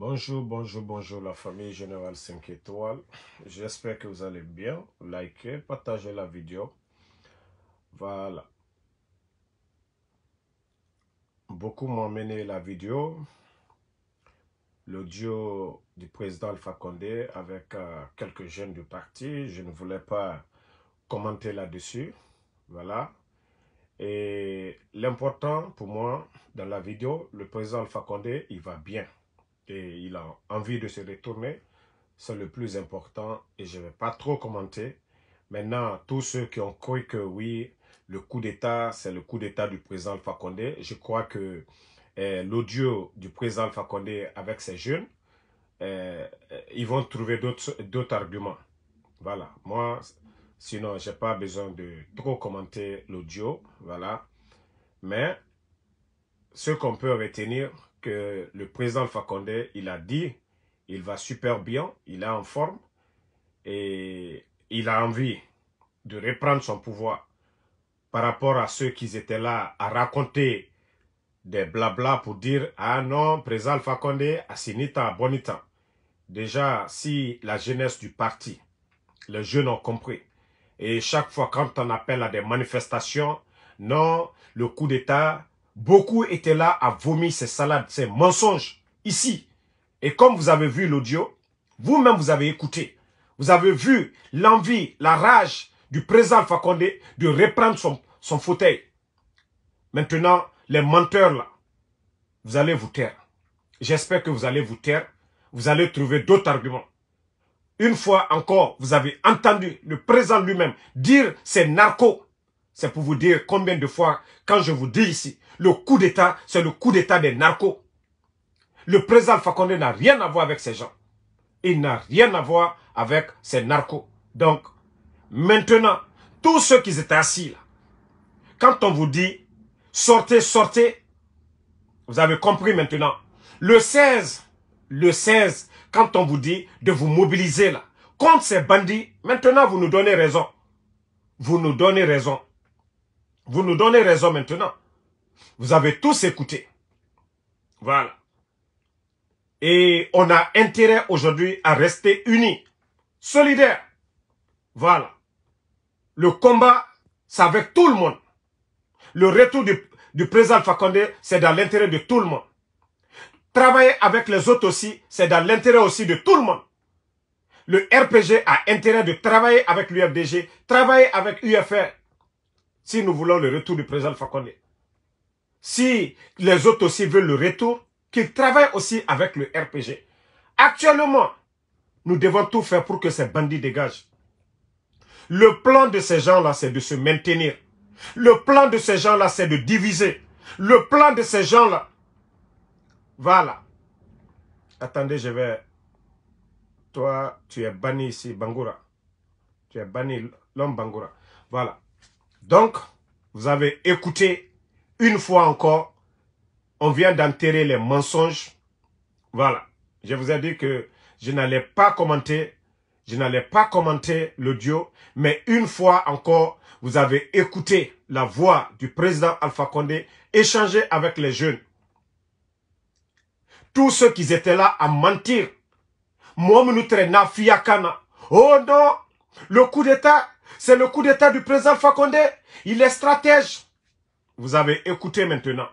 Bonjour, bonjour, bonjour la famille Générale 5 étoiles. J'espère que vous allez bien. Likez, partagez la vidéo. Voilà. Beaucoup m'ont mené la vidéo, l'audio du président Alpha Condé avec euh, quelques jeunes du parti. Je ne voulais pas commenter là-dessus. Voilà. Et l'important pour moi dans la vidéo, le président Alpha Condé, il va bien et il a envie de se retourner. C'est le plus important et je ne vais pas trop commenter. Maintenant, tous ceux qui ont cru que oui, le coup d'État, c'est le coup d'État du président Fakonde, je crois que eh, l'audio du président Fakonde avec ses jeunes, eh, ils vont trouver d'autres arguments. Voilà, moi, sinon, je n'ai pas besoin de trop commenter l'audio, voilà. Mais ce qu'on peut retenir, que le président Alpha il a dit, il va super bien, il est en forme et il a envie de reprendre son pouvoir par rapport à ceux qui étaient là à raconter des blabla pour dire « Ah non, président Alpha Condé, bon Bonita ». Déjà, si la jeunesse du parti, les jeunes ont compris, et chaque fois quand on appelle à des manifestations, non, le coup d'État, Beaucoup étaient là à vomir ces salades, ces mensonges ici. Et comme vous avez vu l'audio, vous-même vous avez écouté. Vous avez vu l'envie, la rage du président Fakonde de reprendre son, fauteuil. Maintenant, les menteurs là, vous allez vous taire. J'espère que vous allez vous taire. Vous allez trouver d'autres arguments. Une fois encore, vous avez entendu le président lui-même dire ces narcos c'est pour vous dire combien de fois, quand je vous dis ici, le coup d'État, c'est le coup d'État des narcos. Le président Fakonde n'a rien à voir avec ces gens. Il n'a rien à voir avec ces narcos. Donc, maintenant, tous ceux qui étaient assis là, quand on vous dit sortez, sortez, vous avez compris maintenant. Le 16, le 16, quand on vous dit de vous mobiliser là, contre ces bandits, maintenant vous nous donnez raison. Vous nous donnez raison. Vous nous donnez raison maintenant. Vous avez tous écouté. Voilà. Et on a intérêt aujourd'hui à rester unis, solidaires. Voilà. Le combat, c'est avec tout le monde. Le retour du, du président Fakonde, c'est dans l'intérêt de tout le monde. Travailler avec les autres aussi, c'est dans l'intérêt aussi de tout le monde. Le RPG a intérêt de travailler avec l'UFDG, travailler avec UFR, si nous voulons le retour du président Fakonde, si les autres aussi veulent le retour, qu'ils travaillent aussi avec le RPG. Actuellement, nous devons tout faire pour que ces bandits dégagent. Le plan de ces gens-là, c'est de se maintenir. Le plan de ces gens-là, c'est de diviser. Le plan de ces gens-là. Voilà. Attendez, je vais... Toi, tu es banni ici, Bangoura. Tu es banni, l'homme Bangoura. Voilà. Donc, vous avez écouté une fois encore. On vient d'enterrer les mensonges. Voilà. Je vous ai dit que je n'allais pas commenter. Je n'allais pas commenter l'audio. Mais une fois encore, vous avez écouté la voix du président Alpha Condé échanger avec les jeunes. Tous ceux qui étaient là à mentir. Moi, Oh non, le coup d'État c'est le coup d'État du président Fakonde. Il est stratège. Vous avez écouté maintenant.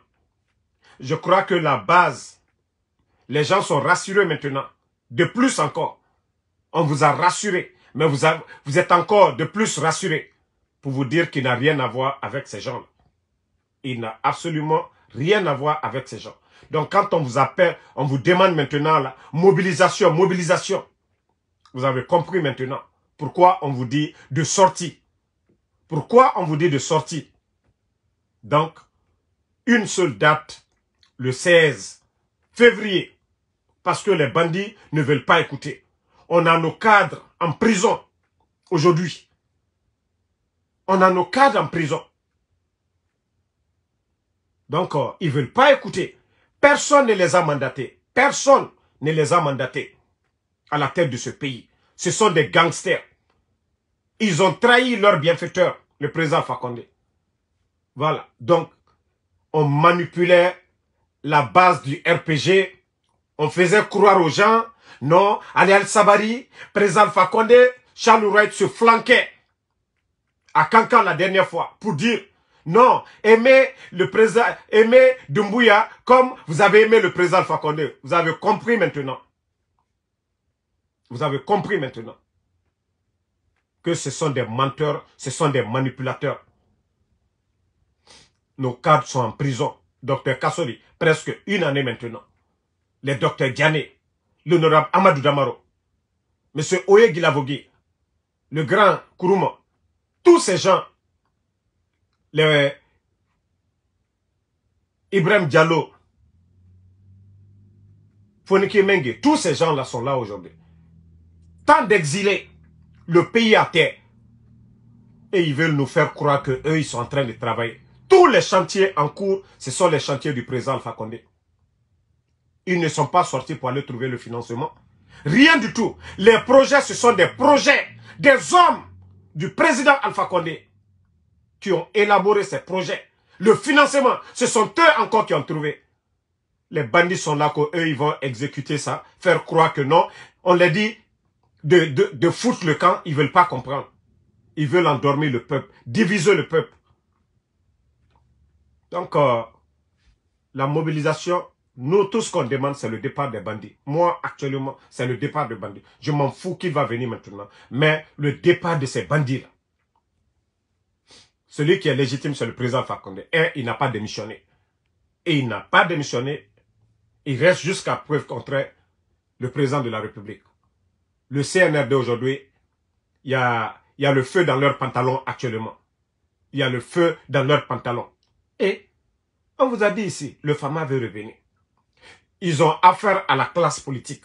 Je crois que la base, les gens sont rassurés maintenant. De plus encore. On vous a rassuré. Mais vous, vous êtes encore de plus rassurés pour vous dire qu'il n'a rien à voir avec ces gens-là. Il n'a absolument rien à voir avec ces gens. Donc quand on vous appelle, on vous demande maintenant la mobilisation, mobilisation. Vous avez compris maintenant. Pourquoi on vous dit de sortir Pourquoi on vous dit de sortir Donc, une seule date, le 16 février, parce que les bandits ne veulent pas écouter. On a nos cadres en prison aujourd'hui. On a nos cadres en prison. Donc, euh, ils ne veulent pas écouter. Personne ne les a mandatés. Personne ne les a mandatés à la tête de ce pays ce sont des gangsters. Ils ont trahi leur bienfaiteur, le président Fakonde. Voilà. Donc, on manipulait la base du RPG. On faisait croire aux gens, non, Ali Al-Sabari, président Fakonde, Charles Wright se flanquait à Cancan la dernière fois pour dire non, aimez le président, aimez Dumbuya comme vous avez aimé le président Fakonde. Vous avez compris maintenant. Vous avez compris maintenant que ce sont des menteurs, ce sont des manipulateurs. Nos cadres sont en prison. Docteur Kassoli, presque une année maintenant. Les docteurs Diané, l'honorable Amadou Damaro, M. Oye Gilavogui, le grand Kourouma, tous ces gens, les Ibrahim Diallo, Foniki Mengue, tous ces gens-là sont là aujourd'hui tant d'exilés, le pays à terre. Et ils veulent nous faire croire qu'eux, ils sont en train de travailler. Tous les chantiers en cours, ce sont les chantiers du président Alpha Condé. Ils ne sont pas sortis pour aller trouver le financement. Rien du tout. Les projets, ce sont des projets des hommes du président Alpha Condé qui ont élaboré ces projets. Le financement, ce sont eux encore qui ont trouvé. Les bandits sont là, qu'eux, ils vont exécuter ça, faire croire que non. On les dit, de, de, de foutre le camp, ils veulent pas comprendre. Ils veulent endormir le peuple, diviser le peuple. Donc, euh, la mobilisation, nous, tout ce qu'on demande, c'est le départ des bandits. Moi, actuellement, c'est le départ des bandits. Je m'en fous qui va venir maintenant. Mais le départ de ces bandits-là, celui qui est légitime, c'est le président Fakonde. Et il n'a pas démissionné. Et il n'a pas démissionné. Il reste jusqu'à preuve contraire le président de la République le CNRD aujourd'hui, il y a, y a le feu dans leurs pantalons actuellement. Il y a le feu dans leurs pantalons. Et on vous a dit ici, le FAMA veut revenir. Ils ont affaire à la classe politique.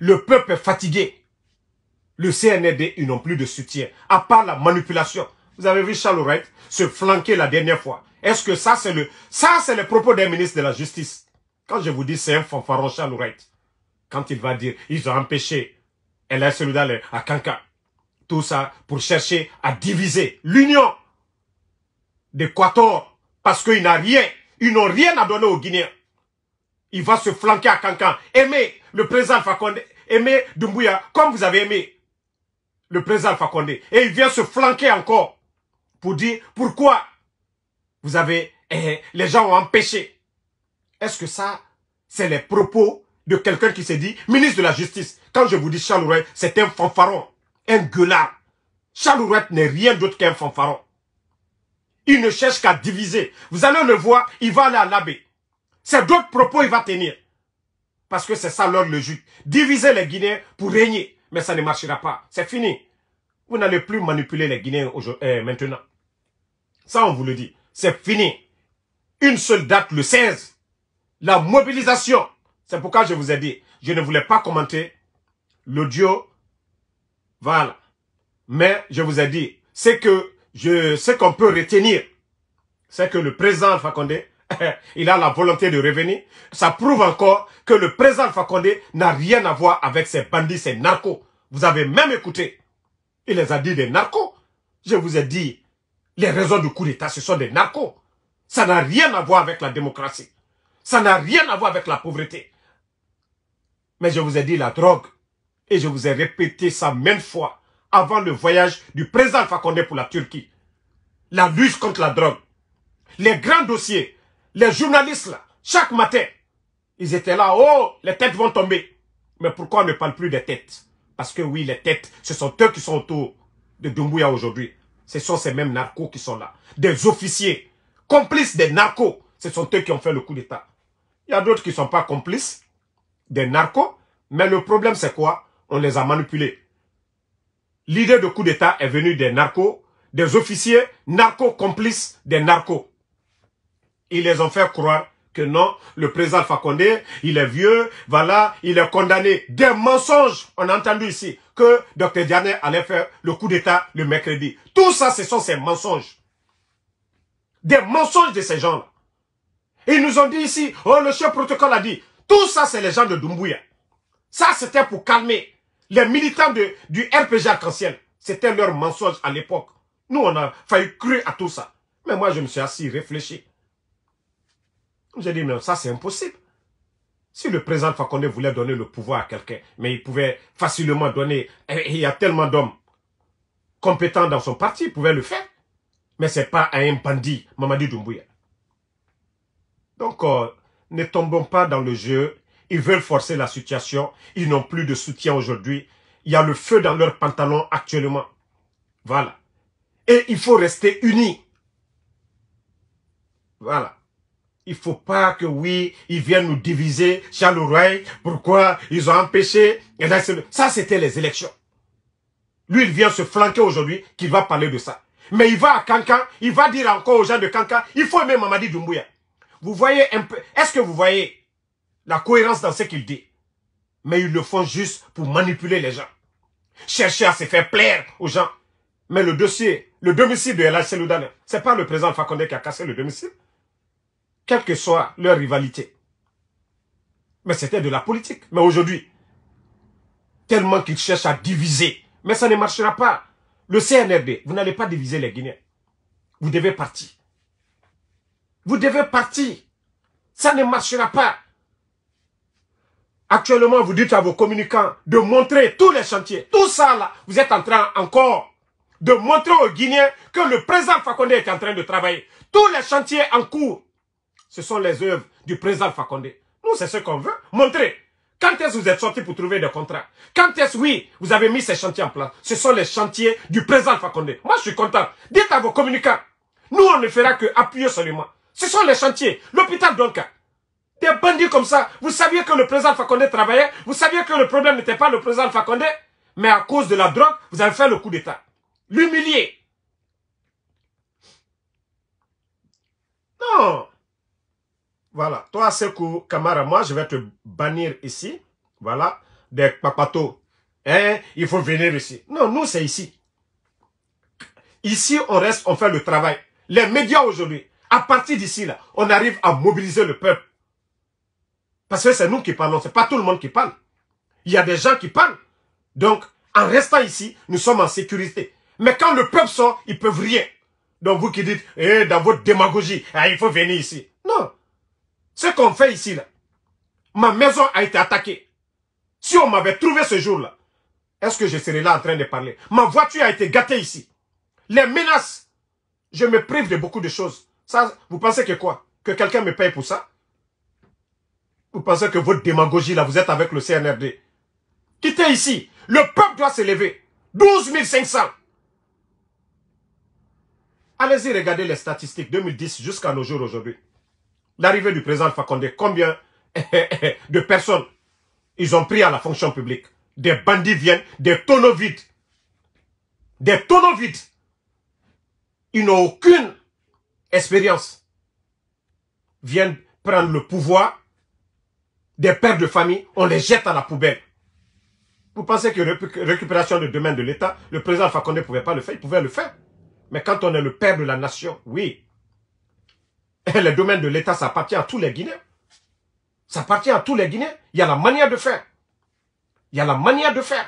Le peuple est fatigué. Le CNRD, ils n'ont plus de soutien, à part la manipulation. Vous avez vu Charles Wright se flanquer la dernière fois. Est-ce que ça, c'est le, ça, c'est le propos des ministres de la Justice? Quand je vous dis, c'est un fanfaron Charles Wright quand il va dire, ils ont empêché El d'aller à Kankan. tout ça pour chercher à diviser l'union d'Équateur, parce qu'il n'a rien, ils n'ont rien à donner aux Guinéens. Il va se flanquer à Cancan. Aimer le président Fakonde, Aimer Dumbuya, comme vous avez aimé le président Fakonde. Et il vient se flanquer encore pour dire pourquoi vous avez, eh, les gens ont empêché. Est-ce que ça, c'est les propos de quelqu'un qui s'est dit ministre de la Justice. Quand je vous dis Charles c'est un fanfaron, un gueulard. Charles n'est rien d'autre qu'un fanfaron. Il ne cherche qu'à diviser. Vous allez le voir, il va aller à l'abbé. C'est d'autres propos il va tenir. Parce que c'est ça leur logique. Diviser les Guinéens pour régner. Mais ça ne marchera pas. C'est fini. Vous n'allez plus manipuler les Guinéens euh, maintenant. Ça, on vous le dit. C'est fini. Une seule date, le 16. La mobilisation c'est pourquoi je vous ai dit, je ne voulais pas commenter l'audio. Voilà. Mais je vous ai dit, c'est que je, ce qu'on peut retenir, c'est que le président Alpha il a la volonté de revenir. Ça prouve encore que le président Alpha n'a rien à voir avec ces bandits, ces narcos. Vous avez même écouté. Il les a dit des narcos. Je vous ai dit, les raisons du coup d'État, ce sont des narcos. Ça n'a rien à voir avec la démocratie. Ça n'a rien à voir avec la pauvreté. Mais je vous ai dit la drogue. Et je vous ai répété ça même fois avant le voyage du président Fakonde pour la Turquie. La lutte contre la drogue. Les grands dossiers, les journalistes là, chaque matin, ils étaient là, oh, les têtes vont tomber. Mais pourquoi on ne parle plus des têtes Parce que oui, les têtes, ce sont eux qui sont autour de Dumbuya aujourd'hui. Ce sont ces mêmes narcos qui sont là. Des officiers, complices des narcos. Ce sont eux qui ont fait le coup d'État. Il y a d'autres qui ne sont pas complices, des narcos, mais le problème c'est quoi On les a manipulés. L'idée de coup d'État est venue des narcos, des officiers narco complices des narcos. Ils les ont fait croire que non, le président Fakonde, il est vieux, voilà, il est condamné. Des mensonges, on a entendu ici, que Dr Dianet allait faire le coup d'État le mercredi. Tout ça, ce sont ces mensonges. Des mensonges de ces gens-là. Ils nous ont dit ici, oh, le chef protocole a dit, tout ça, c'est les gens de Doumbouya. Ça, c'était pour calmer les militants de, du RPG Arc-en-Ciel. C'était leur mensonge à l'époque. Nous, on a failli cru à tout ça. Mais moi, je me suis assis, réfléchi. J'ai dit, mais ça, c'est impossible. Si le président Fakonde voulait donner le pouvoir à quelqu'un, mais il pouvait facilement donner... Il y a tellement d'hommes compétents dans son parti, il pouvait le faire. Mais c'est pas à un bandit, Mamadi Doumbouya. Donc, euh, ne tombons pas dans le jeu. Ils veulent forcer la situation. Ils n'ont plus de soutien aujourd'hui. Il y a le feu dans leurs pantalons actuellement. Voilà. Et il faut rester unis. Voilà. Il ne faut pas que, oui, ils viennent nous diviser, Roy, pourquoi ils ont empêché. Ça, c'était les élections. Lui, il vient se flanquer aujourd'hui, qu'il va parler de ça. Mais il va à Cancan, il va dire encore aux gens de Cancan, il faut aimer Mamadi Doumbouya. Vous voyez un peu, est-ce que vous voyez la cohérence dans ce qu'il dit Mais ils le font juste pour manipuler les gens. Chercher à se faire plaire aux gens. Mais le dossier, le domicile de El ce c'est pas le président Fakonde qui a cassé le domicile. Quelle que soit leur rivalité. Mais c'était de la politique. Mais aujourd'hui, tellement qu'ils cherchent à diviser. Mais ça ne marchera pas. Le CNRD, vous n'allez pas diviser les Guinéens. Vous devez partir. Vous devez partir. Ça ne marchera pas. Actuellement, vous dites à vos communicants de montrer tous les chantiers. Tout ça, là, vous êtes en train encore de montrer aux Guinéens que le président Fakonde est en train de travailler. Tous les chantiers en cours, ce sont les œuvres du président Fakonde. Nous, c'est ce qu'on veut, montrer. Quand est-ce que vous êtes sorti pour trouver des contrats Quand est-ce, oui, vous avez mis ces chantiers en place Ce sont les chantiers du président Fakonde. Moi, je suis content. Dites à vos communicants, nous, on ne fera que appuyer seulement. Ce sont les chantiers. L'hôpital donc. Des bandits comme ça. Vous saviez que le président Fakonde travaillait. Vous saviez que le problème n'était pas le président Fakonde. Mais à cause de la drogue, vous avez fait le coup d'État. L'humilier. Non. Voilà. Toi, Sekou Kamara, moi, je vais te bannir ici. Voilà. Des papatos. Hein? Il faut venir ici. Non, nous, c'est ici. Ici, on reste, on fait le travail. Les médias aujourd'hui, à partir d'ici, là, on arrive à mobiliser le peuple. Parce que c'est nous qui parlons, c'est pas tout le monde qui parle. Il y a des gens qui parlent. Donc, en restant ici, nous sommes en sécurité. Mais quand le peuple sort, ils ne peuvent rien. Donc vous qui dites, eh, dans votre démagogie, ah, il faut venir ici. Non. Ce qu'on fait ici, là, ma maison a été attaquée. Si on m'avait trouvé ce jour-là, est-ce que je serais là en train de parler Ma voiture a été gâtée ici. Les menaces, je me prive de beaucoup de choses vous pensez que quoi Que quelqu'un me paye pour ça Vous pensez que votre démagogie, là, vous êtes avec le CNRD Quittez ici. Le peuple doit s'élever! 12 500. Allez-y, regardez les statistiques 2010 jusqu'à nos jours aujourd'hui. L'arrivée du président Fakonde, combien de personnes ils ont pris à la fonction publique Des bandits viennent, des tonneaux vides. Des tonneaux vides. Ils n'ont aucune expérience viennent prendre le pouvoir des pères de famille, on les jette à la poubelle. Vous pensez que récupération de domaine de l'État, le président Fakonde ne pouvait pas le faire, il pouvait le faire. Mais quand on est le père de la nation, oui. Et les domaines de l'État, ça appartient à tous les Guinéens. Ça appartient à tous les Guinéens. Il y a la manière de faire. Il y a la manière de faire.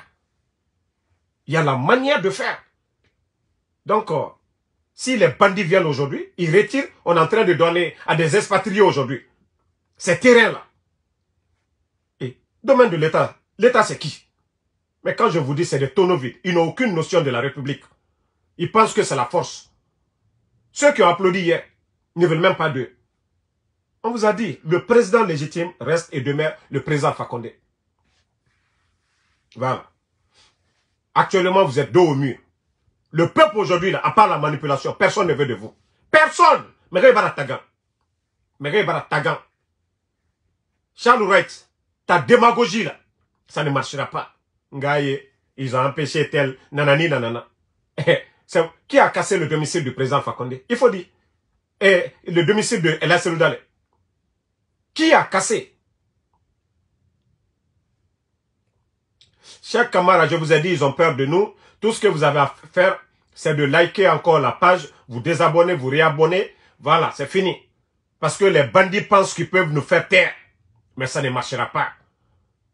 Il y a la manière de faire. Donc, euh, si les bandits viennent aujourd'hui, ils retirent, on est en train de donner à des expatriés aujourd'hui. Ces terrains-là. Et domaine de l'État, l'État c'est qui Mais quand je vous dis c'est des tonneaux vides, ils n'ont aucune notion de la République. Ils pensent que c'est la force. Ceux qui ont applaudi hier ne veulent même pas d'eux. On vous a dit, le président légitime reste et demeure le président Fakonde. Voilà. Actuellement, vous êtes dos au mur. Le peuple aujourd'hui, à part la manipulation, personne ne veut de vous. Personne. Mais Baratagan, Tagan. Mais Tagan. Charles Wright, ta démagogie là, ça ne marchera pas. Ngaye, ils ont empêché tel, nanani, nanana. Eh, eh, c'est qui a cassé le domicile du président Fakonde Il faut dire. Et eh, le domicile de El Qui a cassé Chers camarades, je vous ai dit, ils ont peur de nous. Tout ce que vous avez à faire, c'est de liker encore la page, vous désabonner, vous réabonner. Voilà, c'est fini. Parce que les bandits pensent qu'ils peuvent nous faire taire. Mais ça ne marchera pas.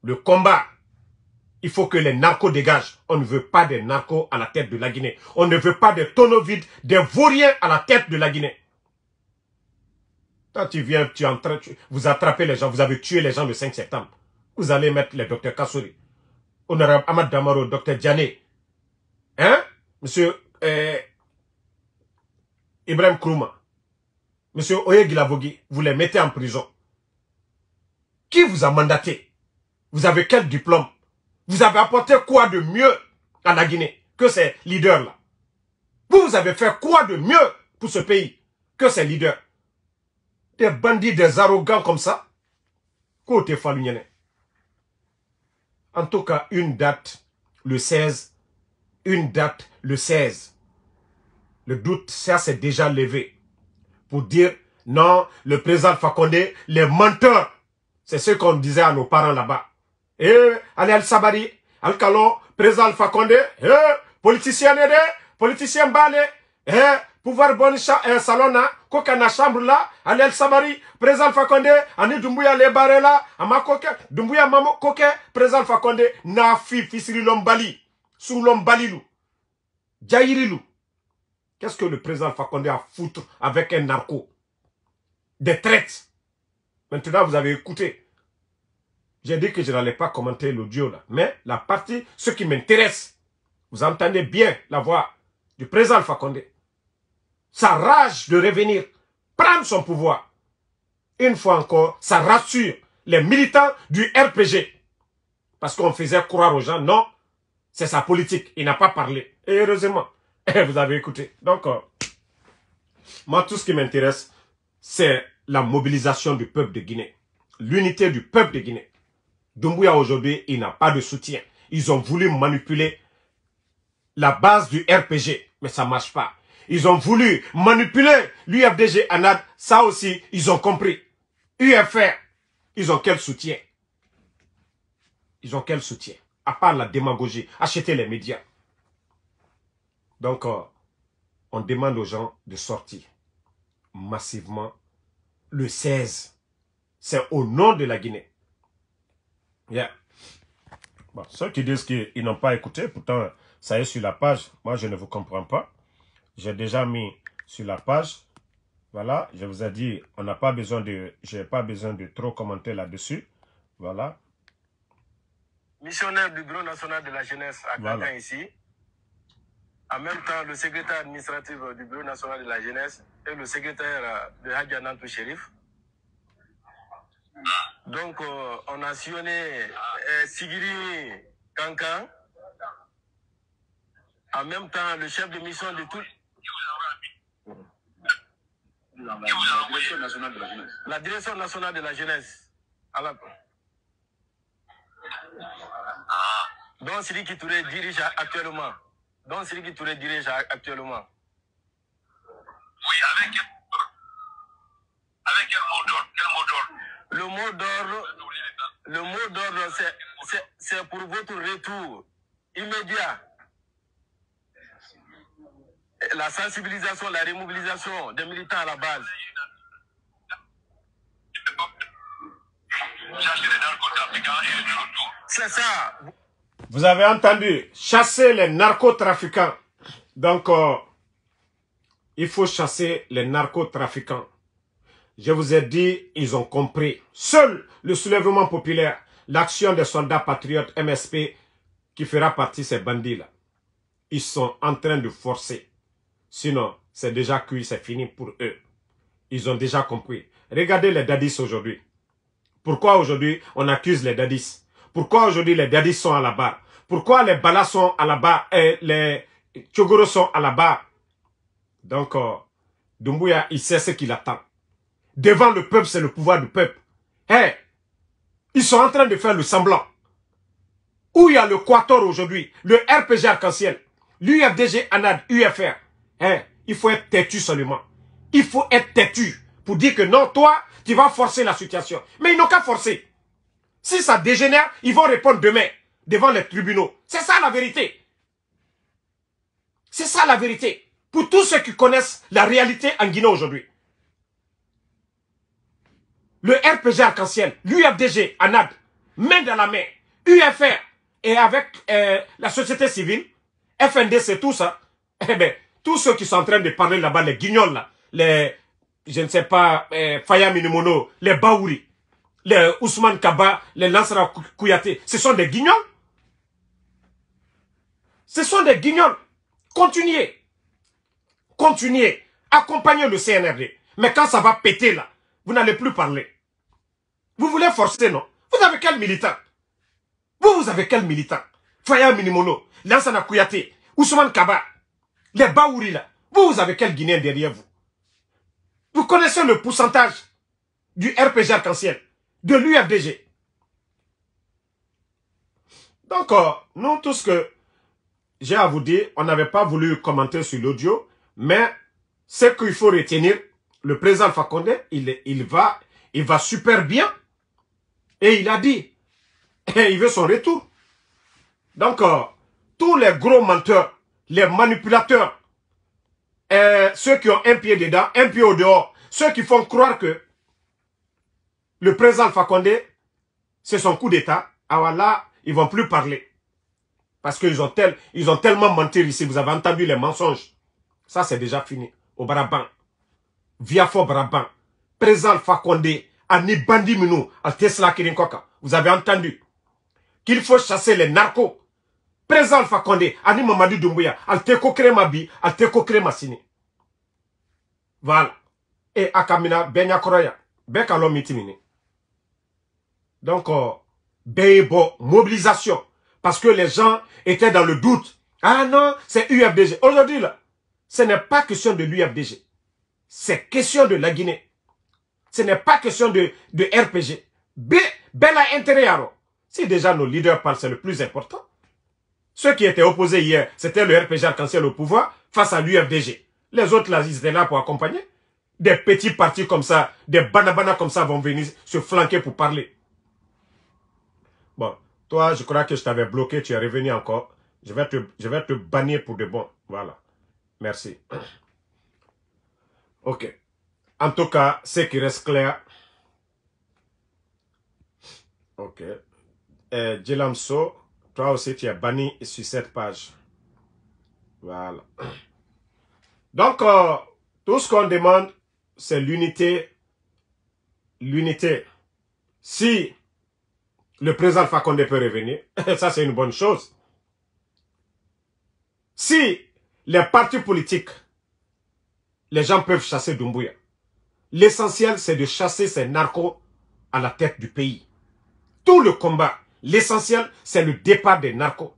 Le combat, il faut que les narcos dégagent. On ne veut pas des narcos à la tête de la Guinée. On ne veut pas des tonneaux vides, des vauriens à la tête de la Guinée. Quand tu viens, tu, en train, vous attrapez les gens, vous avez tué les gens le 5 septembre. Vous allez mettre les docteurs Kassouri honorable Ahmad Damaro, docteur Djané, hein, monsieur eh, Ibrahim Krouma, monsieur Oye Gilavogi, vous les mettez en prison. Qui vous a mandaté Vous avez quel diplôme Vous avez apporté quoi de mieux à la Guinée que ces leaders-là Vous avez fait quoi de mieux pour ce pays que ces leaders Des bandits, des arrogants comme ça Côté Falunyane. En tout cas, une date, le 16. Une date, le 16. Le doute, ça s'est déjà levé. Pour dire, non, le président Fakonde, les menteurs. C'est ce qu'on disait à nos parents là-bas. Eh, allez Al-Sabari, Al-Kalon, président Fakonde, eh, politicien, eh, politicien balé, eh, pouvoir boni un salon na koka la chambre là à l'El sabari président fakonde ani dumbuya le barre là koke dumbuya mamo koke président fakonde nafi fi fisiri lombali sous lombali jairilu qu'est-ce que le président fakonde a foutre avec un narco des traites maintenant vous avez écouté j'ai dit que je n'allais pas commenter l'audio là mais la partie ce qui m'intéresse vous entendez bien la voix du président Fakonde sa rage de revenir prendre son pouvoir. Une fois encore, ça rassure les militants du RPG. Parce qu'on faisait croire aux gens, non, c'est sa politique, il n'a pas parlé. Et heureusement, eh, vous avez écouté. Donc, euh, moi, tout ce qui m'intéresse, c'est la mobilisation du peuple de Guinée. L'unité du peuple de Guinée. Doumbouya, aujourd'hui, il n'a pas de soutien. Ils ont voulu manipuler la base du RPG, mais ça marche pas. Ils ont voulu manipuler l'UFDG Anad. Ça aussi, ils ont compris. UFR, ils ont quel soutien Ils ont quel soutien À part la démagogie, acheter les médias. Donc, euh, on demande aux gens de sortir massivement le 16. C'est au nom de la Guinée. Yeah. ceux qui disent qu'ils n'ont pas écouté, pourtant, ça est sur la page. Moi, je ne vous comprends pas j'ai déjà mis sur la page. Voilà, je vous ai dit, on n'a pas besoin de, j'ai pas besoin de trop commenter là-dessus. Voilà. Missionnaire du Bureau national de la jeunesse à voilà. ici. En même temps, le secrétaire administratif du Bureau national de la jeunesse et le secrétaire euh, de Hadja Nantou Sherif. Donc, euh, on a sionné euh, Sigiri Kankan. En même temps, le chef de mission de tout la, direction nationale de la jeunesse. La direction nationale de la jeunesse. À la... Ah. Donc qui Touré dirige actuellement. Donc qui Touré dirige actuellement. Oui, avec, avec mot d'ordre. Le mot d'ordre, le mot d'ordre, c'est pour votre retour immédiat la sensibilisation, la remobilisation des militants à la base. C'est ça. Vous avez entendu, chasser les narcotrafiquants. Donc, euh, il faut chasser les narcotrafiquants. Je vous ai dit, ils ont compris. Seul le soulèvement populaire, l'action des soldats patriotes MSP qui fera partie ces bandits-là. Ils sont en train de forcer. Sinon, c'est déjà cuit, c'est fini pour eux. Ils ont déjà compris. Regardez les dadis aujourd'hui. Pourquoi aujourd'hui on accuse les dadis Pourquoi aujourd'hui les dadis sont à la barre Pourquoi les balas sont à la barre et les chogoro sont à la barre Donc, euh, Dumbuya, il sait ce qu'il attend. Devant le peuple, c'est le pouvoir du peuple. ils sont en train de faire le semblant. Où il y a le Quator aujourd'hui, le RPG Arc-en-Ciel, l'UFDG ANAD, UFR, Hein? Il faut être têtu seulement. Il faut être têtu pour dire que non, toi, tu vas forcer la situation. Mais ils n'ont qu'à forcer. Si ça dégénère, ils vont répondre demain devant les tribunaux. C'est ça la vérité. C'est ça la vérité. Pour tous ceux qui connaissent la réalité en Guinée aujourd'hui. Le RPG arc-en-ciel, l'UFDG, ANAD, main dans la main, UFR, et avec euh, la société civile, c'est tout ça, eh bien, tous ceux qui sont en train de parler là-bas, les guignols, là, les, je ne sais pas, euh, Faïa Minimono, les Baouri, les Ousmane Kaba, les Lansana Kouyaté, ce sont des guignols. Ce sont des guignols. Continuez. Continuez. Accompagnez le CNRD. Mais quand ça va péter là, vous n'allez plus parler. Vous voulez forcer, non Vous avez quel militant Vous, vous avez quel militant Faya Minimono, Lansana Kouyaté, Ousmane Kaba, les Baouri là, vous, vous avez quel Guinéen derrière vous Vous connaissez le pourcentage du RPG arc-en-ciel, de l'UFDG. Donc, euh, nous, tout ce que j'ai à vous dire, on n'avait pas voulu commenter sur l'audio, mais ce qu'il faut retenir, le président Fakonde, il, il, va, il va super bien. Et il a dit, il veut son retour. Donc, euh, tous les gros menteurs les manipulateurs, euh, ceux qui ont un pied dedans, un pied au dehors, ceux qui font croire que le président Fakonde, c'est son coup d'État, alors ah là, ils vont plus parler. Parce qu'ils ont, tel, ont tellement menti ici, vous avez entendu les mensonges. Ça, c'est déjà fini. Au Brabant, via Fort Brabant, président Fakonde, Ani Bandi à Tesla Kirinkoka, vous avez entendu qu'il faut chasser les narcos Présent Alpha Condé ani Mamadou Doumbouya Alteco tɛ ko bi al tɛ sini voilà Et à Camina, mina bɛɛ donc euh, mobilisation parce que les gens étaient dans le doute ah non c'est UFDG aujourd'hui là ce n'est pas question de l'UFDG c'est question de la Guinée ce n'est pas question de, de RPG. Bella intérêt, Si déjà nos leaders parlent, c'est le plus important. Ceux qui étaient opposés hier, c'était le RPG Arc-en-Ciel au pouvoir face à l'UFDG. Les autres, là, ils étaient là pour accompagner. Des petits partis comme ça, des banabanas comme ça vont venir se flanquer pour parler. Bon, toi, je crois que je t'avais bloqué, tu es revenu encore. Je vais, te, je vais te bannir pour de bon. Voilà. Merci. Ok. En tout cas, ce qui reste clair. Ok. Euh, toi aussi, tu es banni sur cette page. Voilà. Donc, euh, tout ce qu'on demande, c'est l'unité. L'unité. Si le président Fakonde peut revenir, ça c'est une bonne chose. Si les partis politiques, les gens peuvent chasser Dumbuya. l'essentiel c'est de chasser ces narcos à la tête du pays. Tout le combat L'essentiel, c'est le départ des narcos.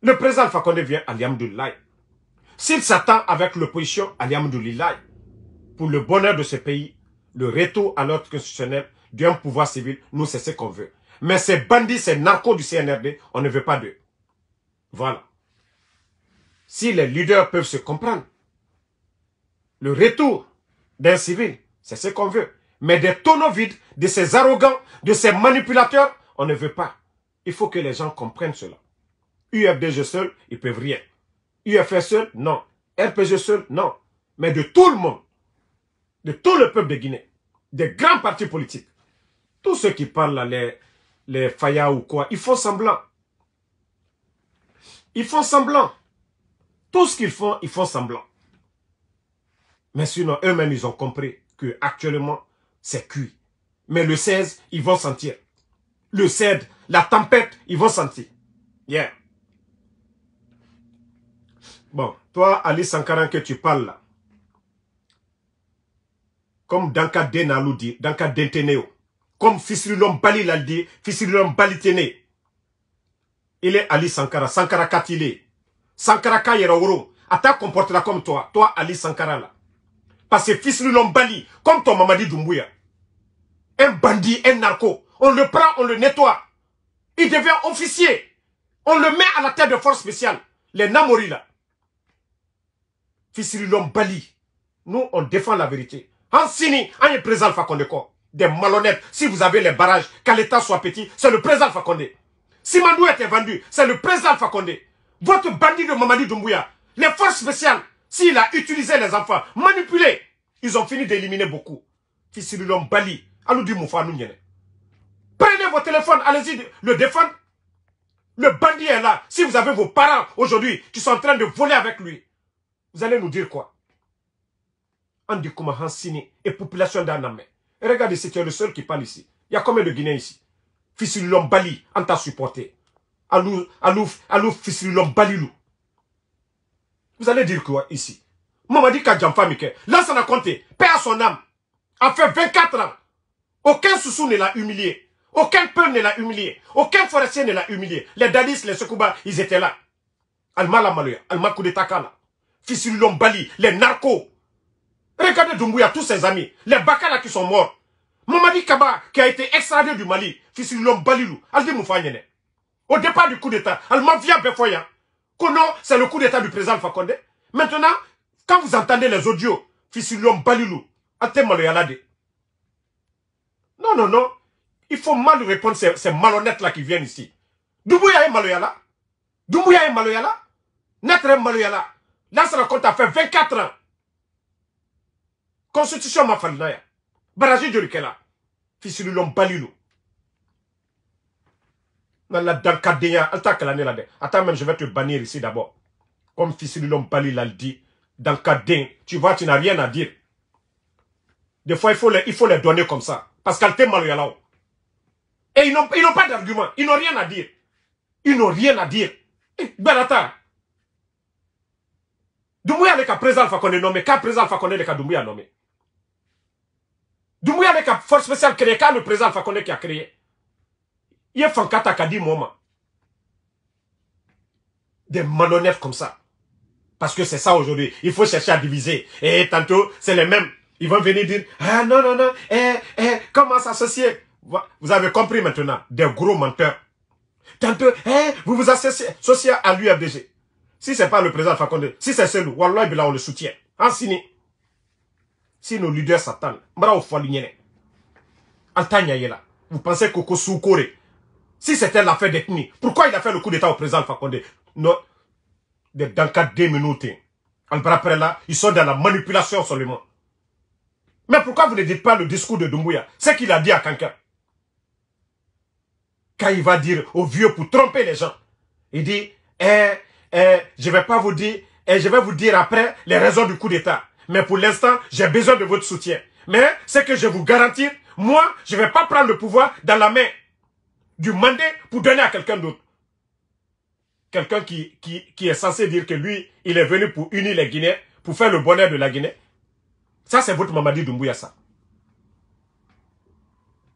Le président Fakonde vient à Liamdoulaye. S'il s'attend avec l'opposition à pour le bonheur de ce pays, le retour à l'ordre constitutionnel d'un pouvoir civil, nous, c'est ce qu'on veut. Mais ces bandits, ces narcos du CNRD, on ne veut pas d'eux. Voilà. Si les leaders peuvent se comprendre, le retour d'un civil, c'est ce qu'on veut. Mais des tonneaux vides, de ces arrogants, de ces manipulateurs, on ne veut pas. Il faut que les gens comprennent cela. UFDG seul, ils peuvent rien. UFS seul, non. RPG seul, non. Mais de tout le monde, de tout le peuple de Guinée, des grands partis politiques, tous ceux qui parlent là, les, les Faya ou quoi, ils font semblant. Ils font semblant. Tout ce qu'ils font, ils font semblant. Mais sinon, eux-mêmes, ils ont compris que actuellement c'est cuit. Mais le 16, ils vont sentir le cèdre, la tempête, ils vont sentir. Yeah. Bon, toi, Ali Sankara, que tu parles là, comme Danka Denalou dit, Danka Denteneo, comme Fisrilom Bali l'a dit, Fisrilom Bali Tene, il est Ali Sankara, Sankara Katile, Sankara Kayeraworo, Ata comportera comme toi, toi Ali Sankara là. Parce que Fisrilom Bali, comme ton dit, Dumbuya. un bandit, un narco, on le prend, on le nettoie. Il devient officier. On le met à la tête de force spéciales. Les Namori, là. l'homme Bali. Nous, on défend la vérité. Hansini, on est présent quoi? Des malhonnêtes. Si vous avez les barrages, qu'à l'État soit petit, c'est le président Fakonde. Si Mandou était vendu, c'est le président Fakonde. Votre bandit de Mamadi Doumbouya, les forces spéciales, s'il a utilisé les enfants, manipulé, ils ont fini d'éliminer beaucoup. l'homme Bali. nous, Moufa, nous Prenez vos téléphones, allez-y le défendre. Le bandit est là. Si vous avez vos parents aujourd'hui qui sont en train de voler avec lui, vous allez nous dire quoi Andikouma Hansini et population d'Anamé. Regardez, c'était le seul qui parle ici. Il y a combien de Guinéens ici Fils Bali, en t'a supporté. Alou, alou, alou, lou. Vous allez dire quoi ici Mamadi famike. là ça n'a compté, paix à son âme, a fait 24 ans. Aucun soussou ne l'a humilié. Aucun peuple ne l'a humilié. Aucun forestier ne l'a humilié. Les Dalis, les Sekouba, ils étaient là. Alma Lamaloya, Alma Koudetakana, Fisulum Bali, les narcos. Regardez Dumbuya, tous ses amis, les Bakala qui sont morts. Mamadi Kaba, qui a été extradé du Mali, Fisulum Balilou, Aldi Moufanyene. Au départ du coup d'État, Alma via Befoya. Kono, c'est le coup d'État du président Fakonde. Maintenant, quand vous entendez les audios, Fisulum Balilou, maloya lade. Non, non, non il faut mal répondre ces, ces malhonnêtes-là qui viennent ici. Doumbouya est Maloyala. Doumbouya est Maloyala. Netre est Maloyala. Là, ça compte à faire 24 ans. Constitution ma falnaya. Baraji Jorikela. Fissilu l'homme balilou. Dans la dankadéa, attends que l'année là Attends même, je vais te bannir ici d'abord. Comme Fissilu l'homme Dans l'a dit. d'un, tu vois, tu n'as rien à dire. Des fois, il faut les, il faut donner comme ça. Parce qu'elle t'est Maloyala. Et ils n'ont pas d'argument. Ils n'ont rien à dire. Ils n'ont rien à dire. D'où eh, Doumbouya n'est qu'à présent Alpha qu'on est nommé. Qu'à présent Alpha qu'on est qu'à Doumbouya nommé. Doumbouya n'est qu'à force spéciale créée. Qu'à le président Alpha qu'on est qui a créé. Il a Fankata qu'a dit moment. Des malhonnêtes comme ça. Parce que c'est ça aujourd'hui. Il faut chercher à diviser. Et tantôt, c'est les mêmes. Ils vont venir dire, ah non, non, non, eh, eh, comment s'associer vous avez compris maintenant, des gros menteurs. Tantôt, hein, vous vous associez, à l'UFDG. Si c'est pas le président Fakonde, si c'est celui, on le soutient. signe, Si nos leaders s'attendent, Vous pensez que si c'était l'affaire d'ethnie, pourquoi il a fait le coup d'état au président Fakonde? Non. Dans 4 minutes, hein. après là, ils sont dans la manipulation seulement. Mais pourquoi vous ne dites pas le discours de Doumbouya? Ce qu'il a dit à quelqu'un quand il va dire aux vieux pour tromper les gens, il dit, je eh, ne eh, je vais pas vous dire, eh, je vais vous dire après les raisons du coup d'État. Mais pour l'instant, j'ai besoin de votre soutien. Mais ce que je vous garantis, moi, je ne vais pas prendre le pouvoir dans la main du mandat pour donner à quelqu'un d'autre. Quelqu'un qui, qui, est censé dire que lui, il est venu pour unir les Guinéens, pour faire le bonheur de la Guinée. Ça, c'est votre Mamadi Doumbouya, ça.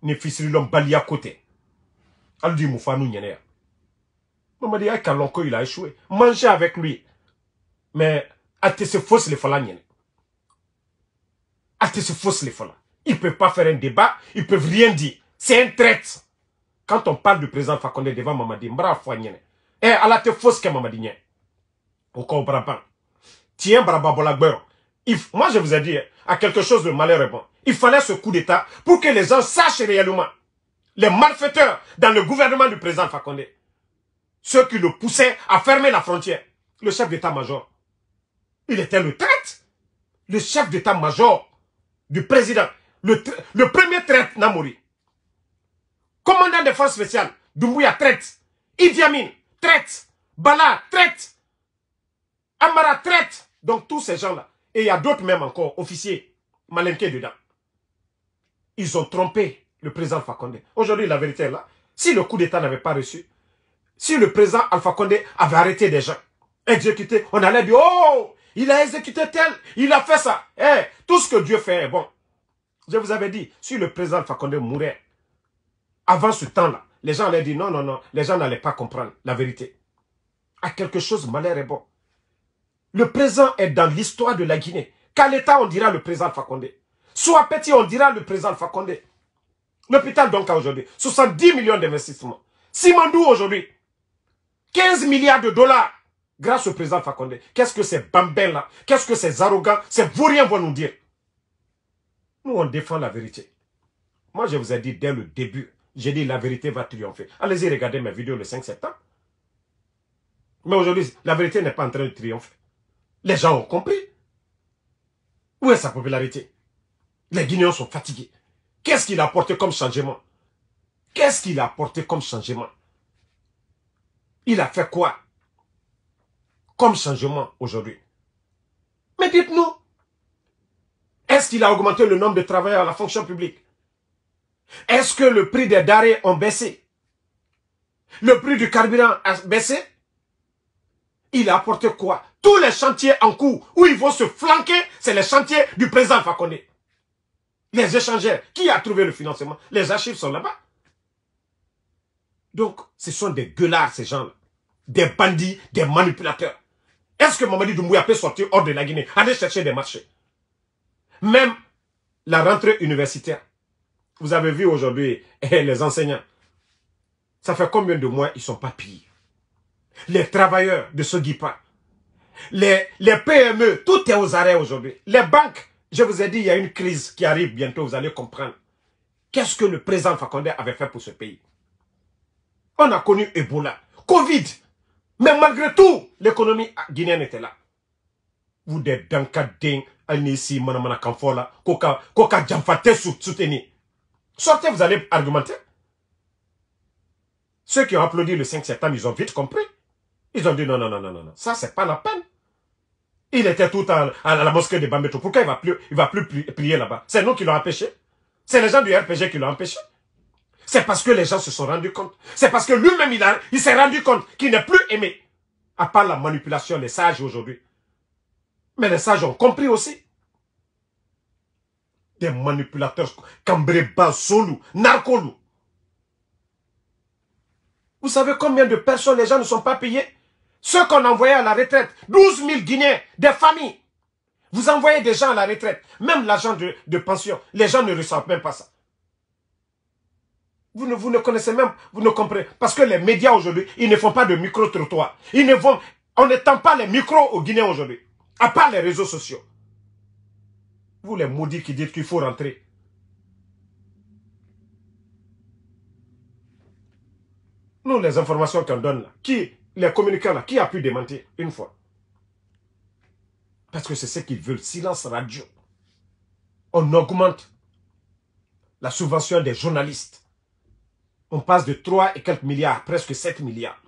Nefisri l'homme à côté. Elle dit Nyenea. nu mamadi a a échoué manger avec lui mais a ce se le a tɛ Il le fala pas faire un débat ne peut rien dire c'est un traite quand on parle du président Fakonde devant Mamadi dit eh, elle a été fausse ala a été kɛ Mamadi ɲɛ o kɔ Tiens, Tiens, barababɔla gbɛrɔ moi je vous ai dit hein, à quelque chose de malheur il fallait ce coup d'état pour que les gens sachent réellement les malfaiteurs dans le gouvernement du président Fakonde. Ceux qui le poussaient à fermer la frontière. Le chef d'état-major. Il était le traite. Le chef d'état-major du président. Le, premier traite, Namori. Commandant des forces spéciales, Doumbouya traite. Idi Amin traite. Bala traite. Amara traite. Donc tous ces gens-là. Et il y a d'autres même encore, officiers, malinqués dedans. Ils ont trompé le président Alpha Aujourd'hui, la vérité est là. Si le coup d'État n'avait pas reçu, si le président Alpha Condé avait arrêté des gens, exécuté, on allait dire, oh, il a exécuté tel, il a fait ça. Eh, tout ce que Dieu fait est bon. Je vous avais dit, si le président Alpha mourait, avant ce temps-là, les gens allaient dire, non, non, non, les gens n'allaient pas comprendre la vérité. À quelque chose, malheur est bon. Le présent est dans l'histoire de la Guinée. Qu'à l'État, on dira le président Alpha Soit petit, on dira le président Fakonde. L'hôpital donc aujourd'hui, 70 millions d'investissements. Simandou aujourd'hui, 15 milliards de dollars grâce au président Fakonde. Qu'est-ce que ces bambins là, qu'est-ce que ces arrogants, ces vauriens vont nous dire Nous on défend la vérité. Moi je vous ai dit dès le début, j'ai dit la vérité va triompher. Allez-y regardez mes vidéos le 5 septembre. Mais aujourd'hui, la vérité n'est pas en train de triompher. Les gens ont compris. Où est sa popularité Les Guinéens sont fatigués. Qu'est-ce qu'il a apporté comme changement Qu'est-ce qu'il a apporté comme changement Il a fait quoi comme changement aujourd'hui Mais dites-nous, est-ce qu'il a augmenté le nombre de travailleurs à la fonction publique Est-ce que le prix des darés ont baissé Le prix du carburant a baissé Il a apporté quoi Tous les chantiers en cours où ils vont se flanquer, c'est les chantiers du président Fakonde les échangeurs, qui a trouvé le financement Les archives sont là-bas. Donc, ce sont des gueulards, ces gens-là. Des bandits, des manipulateurs. Est-ce que Mamadi Doumbouya peut sortir hors de la Guinée, aller chercher des marchés Même la rentrée universitaire. Vous avez vu aujourd'hui eh, les enseignants. Ça fait combien de mois ils sont pas pires Les travailleurs de ce guipa, les, les PME, tout est aux arrêts aujourd'hui. Les banques, je vous ai dit, il y a une crise qui arrive bientôt, vous allez comprendre. Qu'est-ce que le président Fakonde avait fait pour ce pays On a connu Ebola, Covid. Mais malgré tout, l'économie guinéenne était là. Vous êtes dans Anissi, Manamana Kanfola, Koka, Koka Djamfate soutenir. Sortez, vous allez argumenter. Ceux qui ont applaudi le 5 septembre, ils ont vite compris. Ils ont dit non, non, non, non, non, ça c'est pas la peine. Il était tout à la mosquée de Bambeto. Pourquoi il ne va plus, il va plus prier là-bas C'est nous qui l'ont empêché. C'est les gens du RPG qui l'ont empêché. C'est parce que les gens se sont rendus compte. C'est parce que lui-même, il, il s'est rendu compte qu'il n'est plus aimé. À part la manipulation des sages aujourd'hui. Mais les sages ont compris aussi. Des manipulateurs, Cambreba, Solou, Narcolou. Vous savez combien de personnes les gens ne sont pas payés ceux qu'on envoyait à la retraite, 12 000 Guinéens, des familles. Vous envoyez des gens à la retraite, même l'agent de, pension, les gens ne ressentent même pas ça. Vous ne, vous ne connaissez même, vous ne comprenez. Parce que les médias aujourd'hui, ils ne font pas de micro trottoir, Ils ne vont, on ne pas les micros aux Guinéens aujourd'hui. À part les réseaux sociaux. Vous les maudits qui dites qu'il faut rentrer. Nous, les informations qu'on donne là, qui, les communicants là, qui a pu démentir une fois Parce que c'est ce qu'ils veulent, silence radio. On augmente la subvention des journalistes. On passe de 3 et quelques milliards, à presque 7 milliards.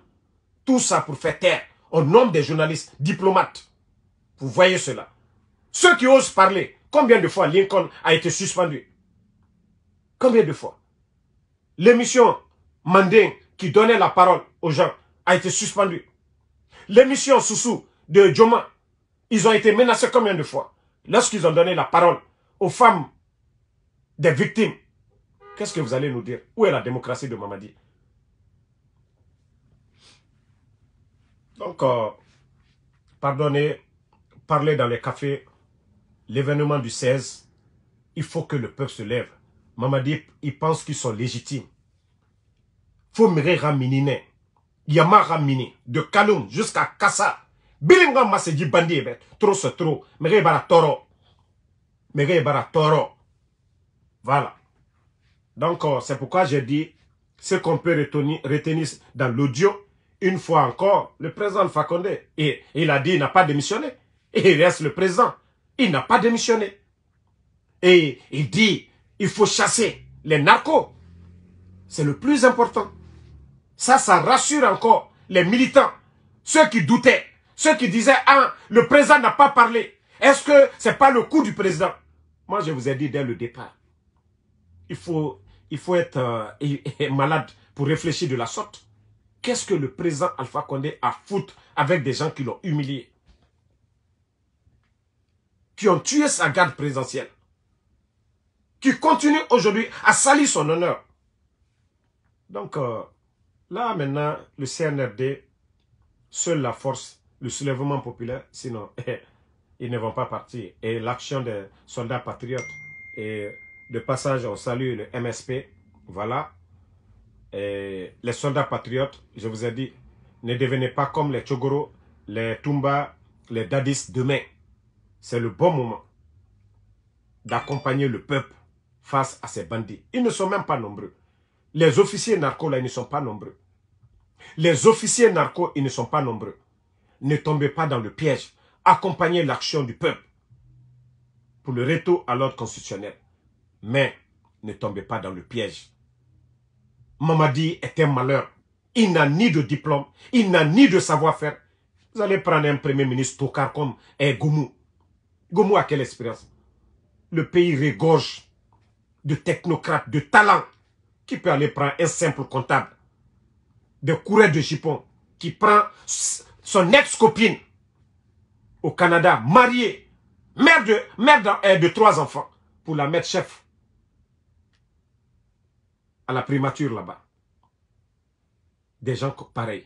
Tout ça pour faire taire. On nomme des journalistes, diplomates. Vous voyez cela. Ceux qui osent parler, combien de fois Lincoln a été suspendu Combien de fois L'émission mandée qui donnait la parole aux gens a été suspendu. L'émission Soussou de Joma, ils ont été menacés combien de fois Lorsqu'ils ont donné la parole aux femmes des victimes, qu'est-ce que vous allez nous dire Où est la démocratie de Mamadi Donc, euh, pardonnez, parler dans les cafés, l'événement du 16, il faut que le peuple se lève. Mamadi, ils pensent qu'ils sont légitimes. Faut me mininé yamaha Mini, de Kaloum jusqu'à Kassa. Bilinga du Bandi, eh ben, trop c'est trop. toro. toro. Voilà. Donc, euh, c'est pourquoi j'ai dit ce qu'on peut retenir, dans l'audio. Une fois encore, le président Fakonde, et, il a dit qu'il n'a pas démissionné. Et il reste le président. Il n'a pas démissionné. Et il dit, il faut chasser les narcos. C'est le plus important. Ça, ça rassure encore les militants, ceux qui doutaient, ceux qui disaient « Ah, le président n'a pas parlé. Est-ce que c'est pas le coup du président ?» Moi, je vous ai dit dès le départ, il faut, il faut être euh, malade pour réfléchir de la sorte. Qu'est-ce que le président Alpha Condé a foutu avec des gens qui l'ont humilié Qui ont tué sa garde présidentielle Qui continuent aujourd'hui à salir son honneur Donc, euh, Là, maintenant, le CNRD, seule la force, le soulèvement populaire, sinon, eh, ils ne vont pas partir. Et l'action des soldats patriotes et de passage, on salue le MSP. Voilà. Et les soldats patriotes, je vous ai dit, ne devenez pas comme les Chogoro, les Tumba, les Dadis demain. C'est le bon moment d'accompagner le peuple face à ces bandits. Ils ne sont même pas nombreux. Les officiers narcos, là, ils ne sont pas nombreux. Les officiers narcos, ils ne sont pas nombreux. Ne tombez pas dans le piège. Accompagnez l'action du peuple pour le retour à l'ordre constitutionnel. Mais ne tombez pas dans le piège. Mamadi est un malheur. Il n'a ni de diplôme, il n'a ni de savoir-faire. Vous allez prendre un premier ministre tocard comme et eh, Goumou. Goumou a quelle expérience Le pays regorge de technocrates, de talents qui peut aller prendre un simple comptable de courrier de Japon, qui prend son ex-copine au Canada, mariée, mère, de, mère de, trois enfants, pour la mettre chef à la primature là-bas. Des gens pareils.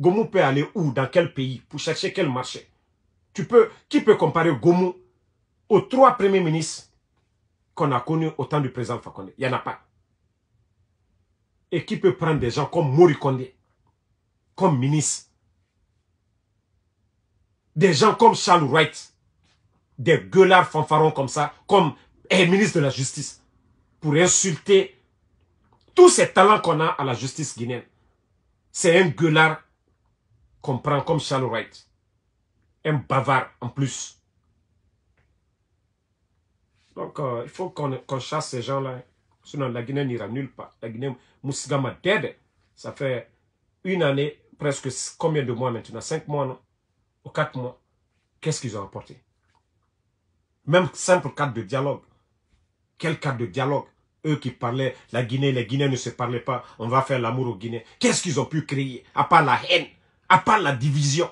Gomu peut aller où, dans quel pays, pour chercher quel marché tu peux, Qui peut comparer Gomu aux trois premiers ministres qu'on a connus au temps du président Fakonde Il n'y en a pas et qui peut prendre des gens comme Morikonde, comme ministre, des gens comme Charles Wright, des gueulards fanfarons comme ça, comme un ministre de la justice, pour insulter tous ces talents qu'on a à la justice guinéenne. C'est un gueulard qu'on prend comme Charles Wright, un bavard en plus. Donc, euh, il faut qu'on chasse ces gens-là. Sinon, la Guinée n'ira nulle part. La Guinée, Moussigama Dede, ça fait une année, presque combien de mois maintenant Cinq mois, non Ou quatre mois Qu'est-ce qu'ils ont apporté Même simple cadre de dialogue. Quel cadre de dialogue Eux qui parlaient, la Guinée, les Guinéens ne se parlaient pas, on va faire l'amour aux Guinéens. Qu'est-ce qu'ils ont pu créer À part la haine, à part la division,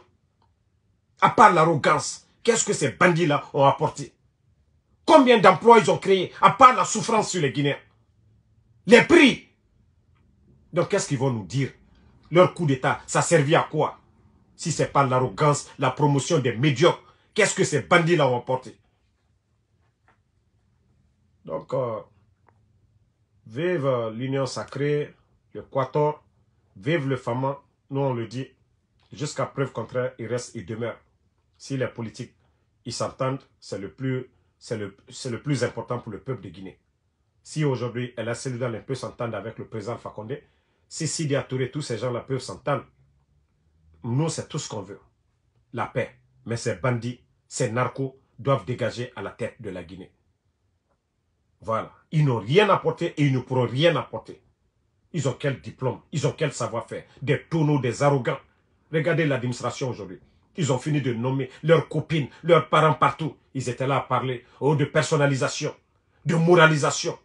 à part l'arrogance. Qu'est-ce que ces bandits-là ont apporté Combien d'emplois ils ont créé, à part la souffrance sur les Guinéens les prix. Donc qu'est-ce qu'ils vont nous dire Leur coup d'État, ça servit à quoi Si ce n'est pas l'arrogance, la promotion des médiocres, qu'est-ce que ces bandits-là ont apporté Donc, euh, vive euh, l'union sacrée, le quator, vive le fama, nous on le dit, jusqu'à preuve contraire, il reste, et demeure. Si les politiques, ils s'entendent, c'est le, le plus important pour le peuple de Guinée. Si aujourd'hui, elle a Hasseludal ne peut s'entendre avec le président Fakonde, si Sidi Touré, tous ces gens-là peuvent s'entendre, nous, c'est tout ce qu'on veut. La paix. Mais ces bandits, ces narcos doivent dégager à la tête de la Guinée. Voilà. Ils n'ont rien apporté et ils ne pourront rien apporter. Ils ont quel diplôme Ils ont quel savoir-faire Des tonneaux, des arrogants. Regardez l'administration aujourd'hui. Ils ont fini de nommer leurs copines, leurs parents partout. Ils étaient là à parler oh, de personnalisation, de moralisation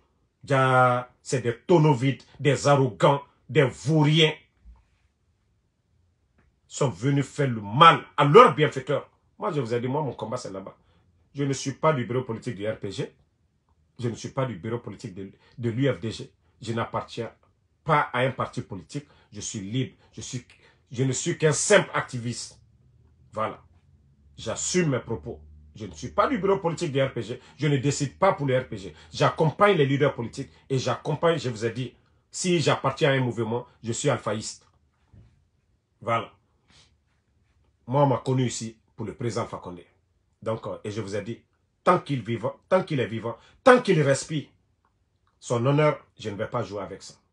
c'est des tonneaux des arrogants, des vauriens sont venus faire le mal à leurs bienfaiteurs. Moi, je vous ai dit, moi, mon combat, c'est là-bas. Je ne suis pas du bureau politique du RPG. Je ne suis pas du bureau politique de, l'UFDG. Je n'appartiens pas à un parti politique. Je suis libre. Je, suis, je ne suis qu'un simple activiste. Voilà. J'assume mes propos. Je ne suis pas du bureau politique des RPG. Je ne décide pas pour le RPG. J'accompagne les leaders politiques et j'accompagne, je vous ai dit, si j'appartiens à un mouvement, je suis alphaïste. Voilà. Moi, on m'a connu ici pour le président Fakonde. Donc, euh, et je vous ai dit, tant qu'il vivant, tant qu'il est vivant, tant qu'il respire, son honneur, je ne vais pas jouer avec ça.